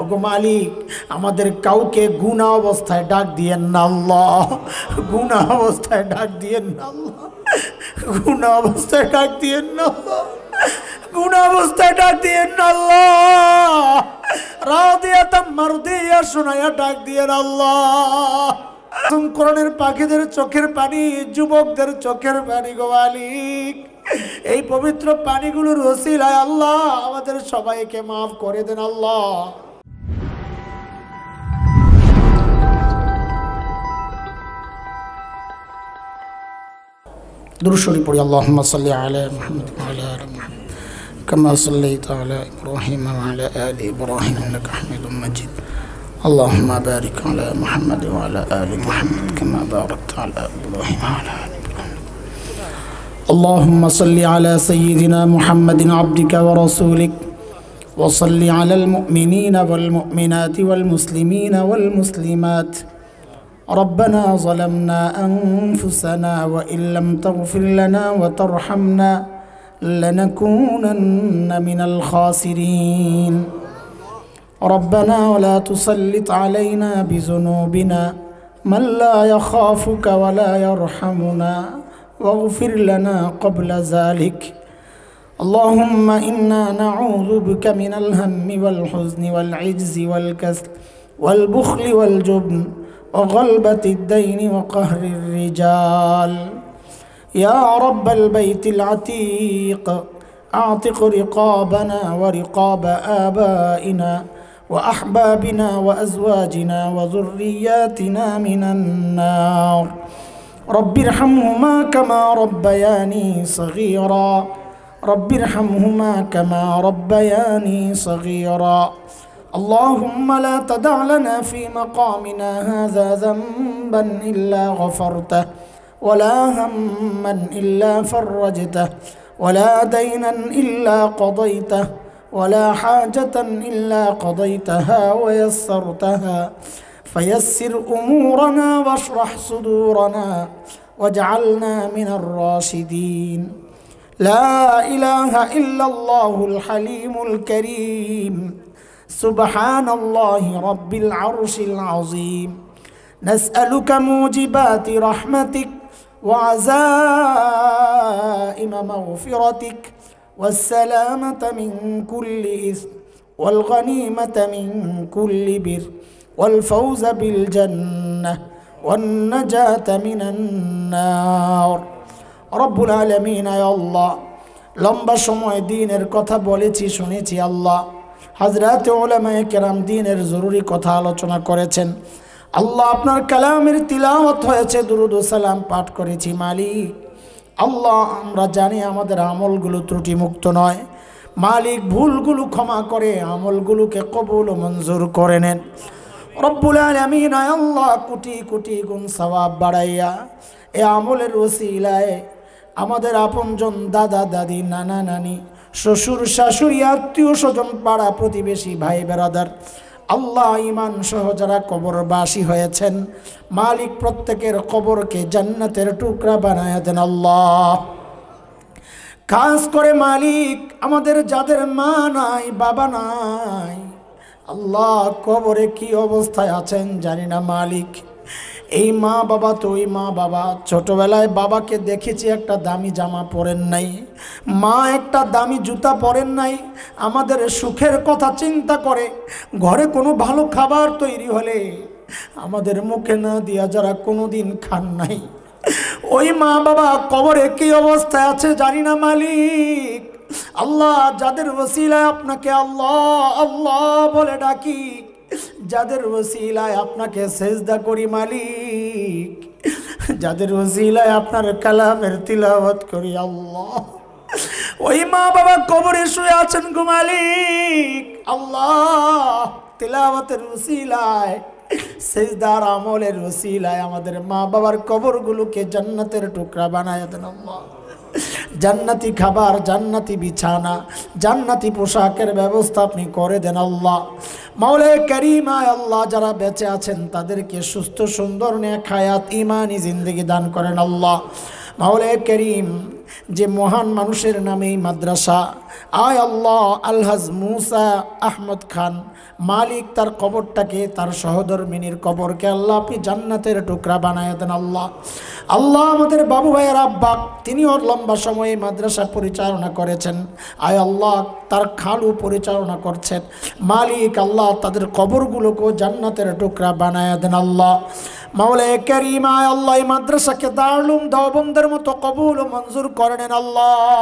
ওগো মালিক আমাদের কাউকে গুণা অবস্থায় ডাক দিয়েন না আল্লাহ গুণা অবস্থায় ডাক দিয়েন না আল্লাহ গুণা অবস্থায় ডাক দিয়েন না আল্লাহ গুণা অবস্থায় ডাক দিয়েন না আল্লাহ রাদিয়াতাম মারদিয়া শোনায়া ডাক দিয়েন আল্লাহ করণের পাখিদের চোখের পানি যুবকদের চোখের পানি গো মালিক এই পবিত্র পানিগুলোর রসিল আল্লাহ আমাদের সবাইকে মাফ করে দেন আল্লাহ درشوري بري اللهم صل على محمد وعلى آل محمد كما صليت على إبراهيم وعلى آل إبراهيم إنك حميد مجيد اللهم بارك على محمد وعلى آل محمد كما باركت على إبراهيم وعلى آل اللهم صل على سيدنا محمد عبدك ورسولك وصل على المؤمنين والمؤمنات والمسلمين والمسلمات ربنا ظلمنا أنفسنا وإن لم تغفر لنا وترحمنا لنكونن من الخاسرين ربنا ولا تسلط علينا بذنوبنا من لا يخافك ولا يرحمنا واغفر لنا قبل ذلك اللهم إنا نعوذ بك من الهم والحزن والعجز والكسل والبخل والجبن وغلبة الدين وقهر الرجال يا رب البيت العتيق أعتق رقابنا ورقاب آبائنا وأحبابنا وأزواجنا وذرياتنا من النار رب ارحمهما كما ربياني صغيرا رب ارحمهما كما ربياني صغيرا اللهم لا تدع لنا في مقامنا هذا ذنبا إلا غفرته ولا هما إلا فرجته ولا دينا إلا قضيته ولا حاجة إلا قضيتها ويسرتها فيسر أمورنا واشرح صدورنا واجعلنا من الراشدين لا إله إلا الله الحليم الكريم سبحان الله رب العرش العظيم نسألك موجبات رحمتك وعزائم مغفرتك والسلامة من كل إثم والغنيمة من كل بر والفوز بالجنة والنجاة من النار رب العالمين يا الله لمبا شمع دينر كتب ولتي شنيتي الله হাজরাতে ওলামায় কেরাম দিনের জরুরি কথা আলোচনা করেছেন আল্লাহ আপনার কালামের তিলামত হয়েছে দুরুদ সালাম পাঠ করেছি মালিক আল্লাহ আমরা জানি আমাদের আমলগুলো ত্রুটিমুক্ত নয় মালিক ভুলগুলো ক্ষমা করে আমলগুলোকে কবুল মঞ্জুর করে নেন রব্বুল আলমিন আল্লাহ কুটি কুটি গুণ সবাব বাড়াইয়া এ আমলের ওসিলায় আমাদের আপনজন দাদা দাদি নানা নানি শ্বশুর শাশুড়ি আত্মীয় স্বজন পাড়া প্রতিবেশী ভাই বেরাদার আল্লাহ ইমান সহ যারা বাসী হয়েছেন মালিক প্রত্যেকের কবরকে জান্নাতের টুকরা বানায় দেন আল্লাহ কাজ করে মালিক আমাদের যাদের মা নাই বাবা নাই আল্লাহ কবরে কি অবস্থায় আছেন জানি না মালিক এই মা বাবা তো ওই মা বাবা ছোটবেলায় বাবাকে দেখেছি একটা দামি জামা পরেন নাই মা একটা দামি জুতা পরেন নাই আমাদের সুখের কথা চিন্তা করে ঘরে কোনো ভালো খাবার তৈরি হলে আমাদের মুখে না দিয়া যারা কোনো দিন খান নাই ওই মা বাবা কবরে কি অবস্থায় আছে জানি না মালিক আল্লাহ যাদের ওসিলায় আপনাকে আল্লাহ আল্লাহ বলে ডাকি যাদের ওসিলায় আপনাকে সেজদা করি মালিক যাদের ওসিলায় আপনার কালামের তিলাবত করি আল্লাহ ওই মা বাবা কবরে শুয়ে আছেন গো মালিক আল্লাহ তিলাবতের ওসিলায় সেজদার আমলের ওসিলায় আমাদের মা বাবার কবরগুলোকে জান্নাতের টুকরা বানায় দেন আল্লাহ জান্নাতি খাবার জান্নাতি বিছানা জান্নাতি পোশাকের ব্যবস্থা আপনি করে দেন আল্লাহ মাওলায় করিমায় আল্লাহ যারা বেঁচে আছেন তাদেরকে সুস্থ সুন্দর নেক খায়াত ইমানি জিন্দগি দান করেন আল্লাহ মাওলায় করিম যে মহান মানুষের নামে এই মাদ্রাসা আয় আল্লাহ আলহাজ মুসা আহমদ খান মালিক তার কবরটাকে তার সহধর্মিনীর কবরকে আল্লাহ আপনি জান্নাতের টুকরা বানায় দেন আল্লাহ আল্লাহ আমাদের বাবু ভাইয়ের আব্বা তিনিও লম্বা সময়ে মাদ্রাসা পরিচালনা করেছেন আয় আল্লাহ তার খালু পরিচালনা করছেন মালিক আল্লাহ তাদের কবরগুলোকেও জান্নাতের টুকরা বানায় দেন আল্লাহ মাওলায় করিমায় আল্লাহ মাদ্রাসাকে দারুম দাওবন্দের মতো কবুল ও মঞ্জুর করেন আল্লাহ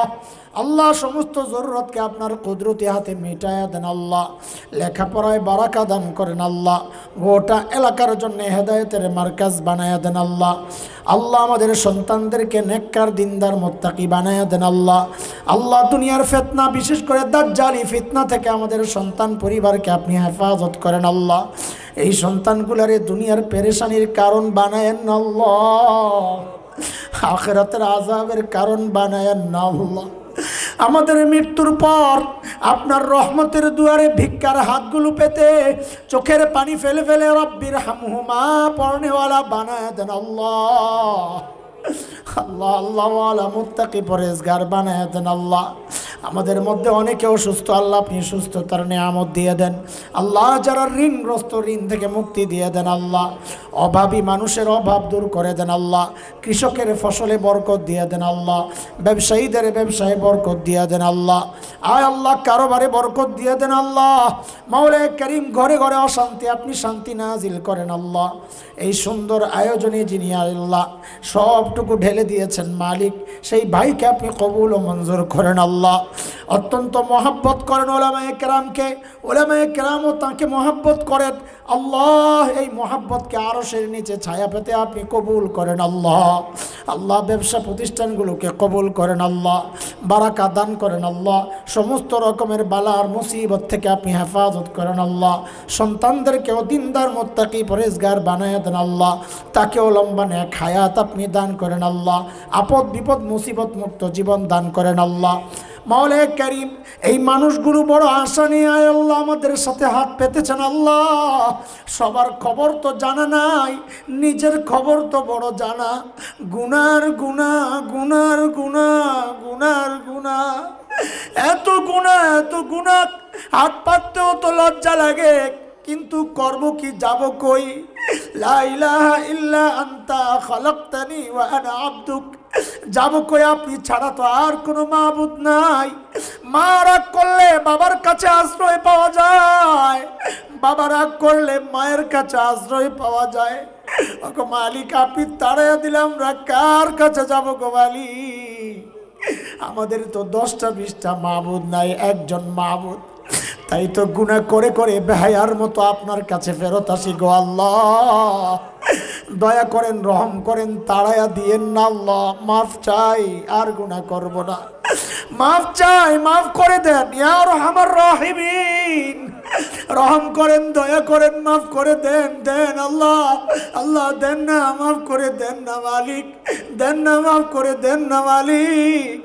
আল্লাহ সমস্ত জরুরতকে আপনার কুদরতি হাতে মেটায়া দেন আল্লাহ লেখাপড়ায় বারাকা দান করেন আল্লাহ গোটা এলাকার জন্য হেদায়তের মার্কাজ বানায়া দেন আল্লাহ আল্লাহ আমাদের সন্তানদেরকে নেককার দিনদার মোত্তাকি বানায়া দেন আল্লাহ আল্লাহ দুনিয়ার ফেতনা বিশেষ করে দাজ্জালি ফিতনা থেকে আমাদের সন্তান পরিবারকে আপনি হেফাজত করেন আল্লাহ এই সন্তানগুলারে দুনিয়ার পেরেশানির কারণ বানায়েন আল্লাহ আখেরাতের আজাবের কারণ বানায়েন আল্লাহ আমাদের মৃত্যুর পর আপনার রহমতের দুয়ারে ভিক্ষার হাতগুলো পেতে চোখের পানি ফেলে ফেলে রব্বির হামহুমা পর্ণেওয়ালা বানায় দেন আল্লাহ আল্লাহ আল্লাহ মুত্তাকি পরেজগার বানায় দেন আল্লাহ আমাদের মধ্যে অনেকে অসুস্থ আল্লাহ আপনি সুস্থতার নিয়ামত দিয়ে দেন আল্লাহ যারা ঋণগ্রস্ত ঋণ থেকে মুক্তি দিয়ে দেন আল্লাহ অভাবী মানুষের অভাব দূর করে দেন আল্লাহ কৃষকের ফসলে বরকত দিয়ে দেন আল্লাহ ব্যবসায়ীদের ব্যবসায় বরকত দিয়ে দেন আল্লাহ আয় আল্লাহ কারোবারে বরকত দিয়ে দেন আল্লাহ মাওলে করিম ঘরে ঘরে অশান্তি আপনি শান্তি নাজিল করেন আল্লাহ এই সুন্দর আয়োজনে যিনি আল্লাহ সবটুকু ঢেলে দিয়েছেন মালিক সেই ভাইকে আপনি কবুল ও মঞ্জুর করেন আল্লাহ অত্যন্ত মহাব্বত করেন ওলামায় কেরামকে ওলামায় কেরামও তাকে মহাব্বত করেন আল্লাহ এই মহাব্বতকে সের নিচে ছায়া পেতে আপনি কবুল করেন আল্লাহ আল্লাহ ব্যবসা প্রতিষ্ঠানগুলোকে কবুল করেন আল্লাহ বারাকা দান করেন আল্লাহ সমস্ত রকমের বালার মুসিবত থেকে আপনি হেফাজত করেন আল্লাহ সন্তানদেরকেও দিনদার মোত্তাকি পরিষ্কার বানায় দেন আল্লাহ তাকেও লম্বা নেয় খায়াত আপনি দান করেন আল্লাহ আপদ বিপদ মুসিবত মুক্ত জীবন দান করেন আল্লাহ মাওলে করিম এই মানুষগুলো বড় আশা নিয়ে আয় আল্লাহ আমাদের সাথে হাত পেতেছেন আল্লাহ সবার খবর তো জানা নাই নিজের খবর তো বড় জানা গুনার গুনা গুনার গুনা গুনার গুনা এত গুণা এত গুণা হাত পাততেও তো লজ্জা লাগে কিন্তু কর্ম কি যাব কই লাইলা ইল্লা আন্তা খালাক্তানি ওয়া আনা আব্দুক যাব কয়ে আপনি ছাড়া তো আর কোনো মাহবুদ নাই মা রাগ করলে বাবার কাছে আশ্রয় পাওয়া যায় বাবা রাগ করলে মায়ের কাছে আশ্রয় পাওয়া যায় ওকে মালিক আপনি তাড়াইয়া দিলাম কার কাছে যাব গো আমাদের তো দশটা বিশটা মাহবুদ নাই একজন মাহবুদ তাই তো গুণা করে করে বেহায়ার মতো আপনার কাছে ফেরত আসি গো আল্লাহ দয়া করেন রহম করেন তাড়ায়া দিয়েন না আল্লাহ মাফ চাই আর গুণা করব না মাফ চাই মাফ করে দেন ইয়ার আমার রাহিমিন রহম করেন দয়া করেন মাফ করে দেন দেন আল্লাহ আল্লাহ দেন না মাফ করে দেন না মালিক দেন না মাফ করে দেন না মালিক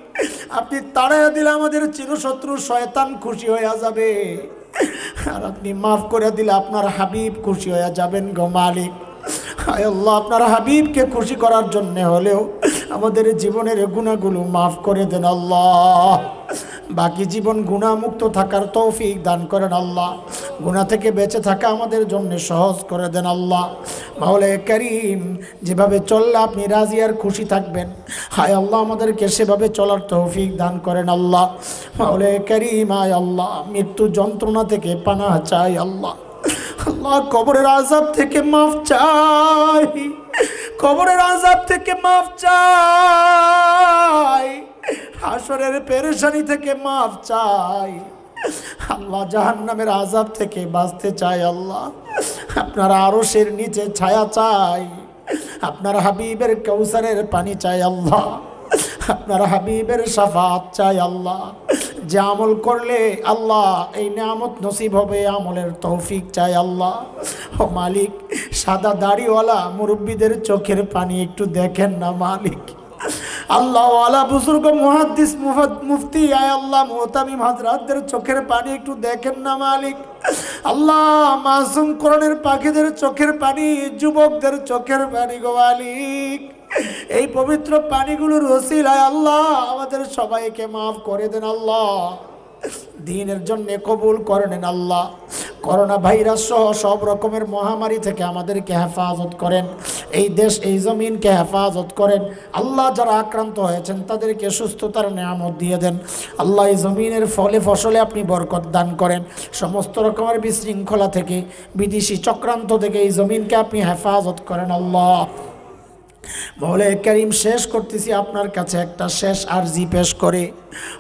আপনি তাড়াইয়া দিলে আমাদের চিরশত্রু শয়তান খুশি হইয়া যাবে আর আপনি মাফ করে দিলে আপনার হাবিব খুশি হইয়া যাবেন গো মালিক আল্লাহ আপনার হাবিবকে খুশি করার জন্য হলেও আমাদের জীবনের গুণাগুলো মাফ করে দেন আল্লাহ বাকি জীবন গুণামুক্ত থাকার তৌফিক দান করেন আল্লাহ গুণা থেকে বেঁচে থাকা আমাদের জন্য সহজ করে দেন আল্লাহ মাওলে করিম যেভাবে চললে আপনি রাজি আর খুশি থাকবেন হায় আল্লাহ আমাদেরকে সেভাবে চলার তৌফিক দান করেন আল্লাহ মাওলে করিম আয় আল্লাহ মৃত্যু যন্ত্রণা থেকে পানা চাই আল্লাহ আল্লাহ কবরের আজাব থেকে মাফ চাই কবরের আজাব থেকে মাফ চাই হাসরের পেরেশানি থেকে মাফ চাই আল্লাহ জাহান্নামের আজাব থেকে বাঁচতে চাই আল্লাহ আপনার আরসের নিচে ছায়া চাই আপনার হাবিবের কৌসারের পানি চাই আল্লাহ আপনার হাবিবের সাফাত চাই আল্লাহ যে আমল করলে আল্লাহ এই নামত নসিব হবে আমলের তৌফিক চাই আল্লাহ ও মালিক সাদা দাড়িওয়ালা মুরব্বীদের চোখের পানি একটু দেখেন না মালিক আল্লাহ আলা বুজুর্গ মহাদিস মুফতি আয় আল্লাহ মোহতামিম হাজরাতদের চোখের পানি একটু দেখেন না মালিক আল্লাহ মাসুম কোরআনের পাখিদের চোখের পানি যুবকদের চোখের পানি গো মালিক এই পবিত্র পানিগুলোর আয় আল্লাহ আমাদের সবাইকে মাফ করে দেন আল্লাহ দিনের জন্য কবুল করে নেন আল্লাহ করোনা ভাইরাস সহ সব রকমের মহামারী থেকে আমাদেরকে হেফাজত করেন এই দেশ এই জমিনকে হেফাজত করেন আল্লাহ যারা আক্রান্ত হয়েছেন তাদেরকে সুস্থতার নিয়ামত দিয়ে দেন আল্লাহ এই জমিনের ফলে ফসলে আপনি বরকত দান করেন সমস্ত রকমের বিশৃঙ্খলা থেকে বিদেশি চক্রান্ত থেকে এই জমিনকে আপনি হেফাজত করেন আল্লাহ বলে করিম শেষ করতেছি আপনার কাছে একটা শেষ আর্জি পেশ করে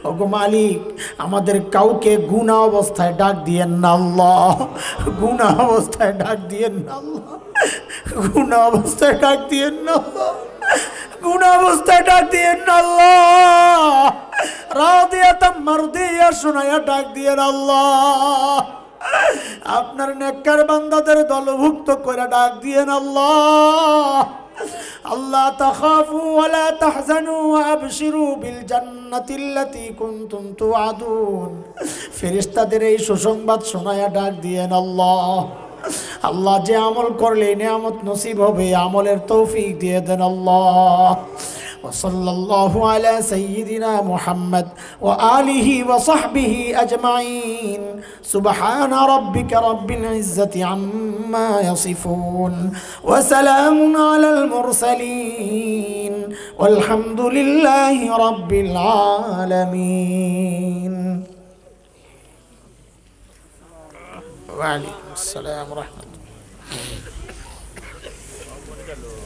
ওগো মালিক আমাদের কাউকে গুণা অবস্থায় ডাক দিয়েন না আল্লাহ গুণা অবস্থায় ডাক দিয়েন না আল্লাহ গুণা অবস্থায় ডাক দিয়েন না গুণা অবস্থায় ডাক দিয়েন না আল্লাহ শোনায়া ডাক আপনার নেককার বান্দাদের দলভুক্ত করে ডাক দিয়েন আল্লাহ আল্লাহ তাখাফু বিল এই সুসংবাদ শোনায়া ডাক দিয়েন আল্লাহ আল্লাহ যে আমল করলে নিয়ামত নসিব হবে আমলের তৌফিক দিয়ে দেন আল্লাহ وصلى الله على سيدنا محمد وآله وصحبه أجمعين سبحان ربك رب العزة عما يصفون وسلام على المرسلين والحمد لله رب العالمين وعليكم السلام ورحمة الله